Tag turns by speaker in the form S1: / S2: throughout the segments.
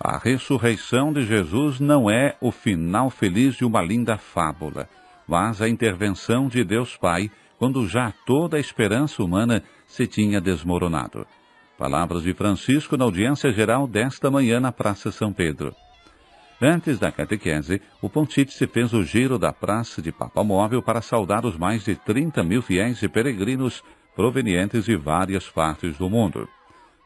S1: A ressurreição de Jesus não é o final feliz de uma linda fábula, mas a intervenção de Deus Pai quando já toda a esperança humana se tinha desmoronado. Palavras de Francisco na audiência geral desta manhã na Praça São Pedro. Antes da catequese, o pontífice fez o giro da praça de Móvel para saudar os mais de 30 mil fiéis e peregrinos provenientes de várias partes do mundo.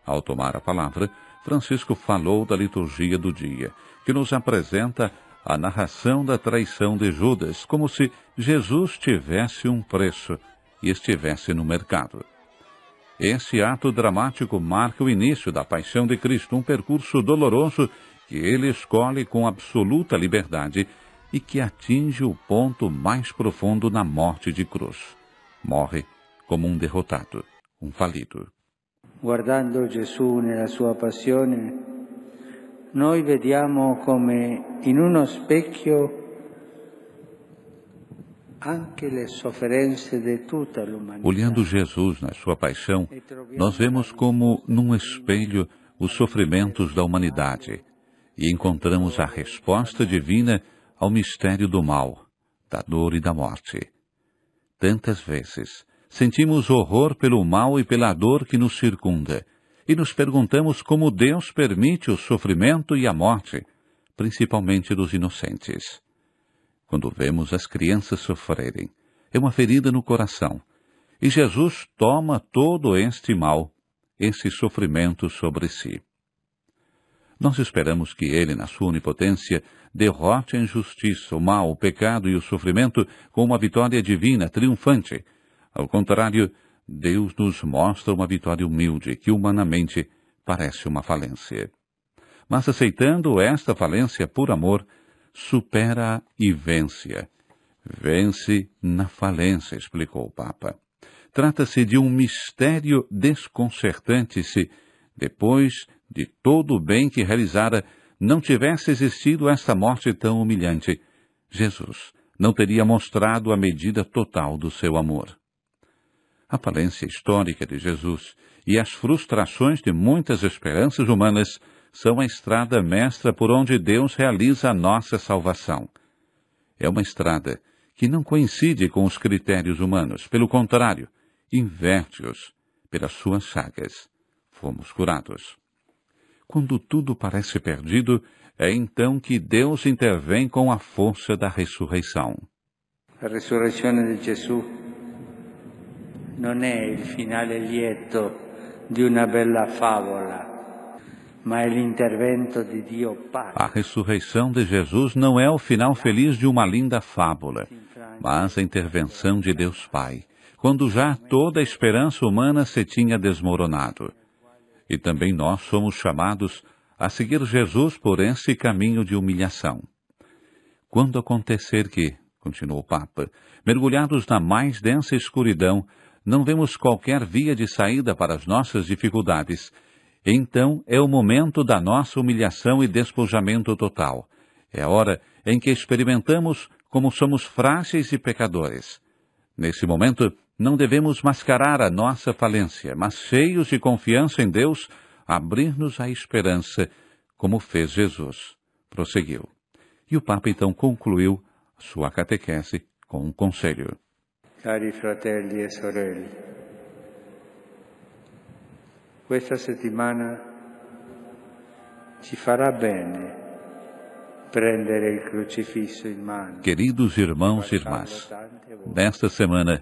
S1: Ao tomar a palavra, Francisco falou da liturgia do dia, que nos apresenta a narração da traição de Judas, como se Jesus tivesse um preço e estivesse no mercado. Esse ato dramático marca o início da paixão de Cristo, um percurso doloroso que ele escolhe com absoluta liberdade e que atinge o ponto mais profundo na morte de cruz. Morre como um derrotado, um falido
S2: guardando Gesù nella sua passione, noi vediamo come in uno specchio Olhando
S1: Jesus na sua paixão, nós vemos como num espelho os sofrimentos da humanidade e encontramos a resposta divina ao mistério do mal, da dor e da morte. Tantas vezes sentimos horror pelo mal e pela dor que nos circunda, e nos perguntamos como Deus permite o sofrimento e a morte, principalmente dos inocentes. Quando vemos as crianças sofrerem, é uma ferida no coração, e Jesus toma todo este mal, esse sofrimento sobre si. Nós esperamos que ele, na sua onipotência, derrote a injustiça, o mal, o pecado e o sofrimento com uma vitória divina, triunfante, ao contrário, Deus nos mostra uma vitória humilde que humanamente parece uma falência. Mas aceitando esta falência por amor, supera e vence. Vence na falência, explicou o Papa. Trata-se de um mistério desconcertante se, depois de todo o bem que realizara, não tivesse existido esta morte tão humilhante. Jesus não teria mostrado a medida total do seu amor a falência histórica de Jesus e as frustrações de muitas esperanças humanas são a estrada mestra por onde Deus realiza a nossa salvação. É uma estrada que não coincide com os critérios humanos, pelo contrário, inverte-os pelas suas chagas. Fomos curados. Quando tudo parece perdido, é então que Deus intervém com a força da ressurreição.
S2: A ressurreição de Jesus non è il finale lieto di una bella favola, ma è l'intervento di Dio Padre. A
S1: ressurreição de Jesus não é o final feliz de uma linda fábula, mas a intervenção de Deus Pai, quando já toda a esperança humana se tinha desmoronado. E também nós somos chamados a seguir Jesus por esse caminho de humilhação. Quando acontecer que, continuou o Papa, mergulhados na mais densa escuridão, não vemos qualquer via de saída para as nossas dificuldades, então é o momento da nossa humilhação e despojamento total. É a hora em que experimentamos como somos frágeis e pecadores. Nesse momento, não devemos mascarar a nossa falência, mas cheios de confiança em Deus, abrir-nos à esperança, como fez Jesus. Prosseguiu. E o Papa então concluiu sua catequese com um conselho
S2: cari fratelli e sorelle. Questa settimana ci farà bene prendere il crocifisso in mano. Queridos irmãos e irmãs,
S1: nesta semana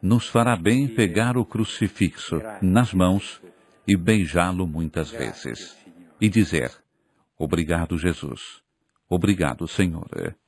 S1: nos fará bem pegar o crucifixo nas mãos e beijá-lo muitas vezes e dizer:
S2: Obrigado, Jesus. Obrigado, Senhor.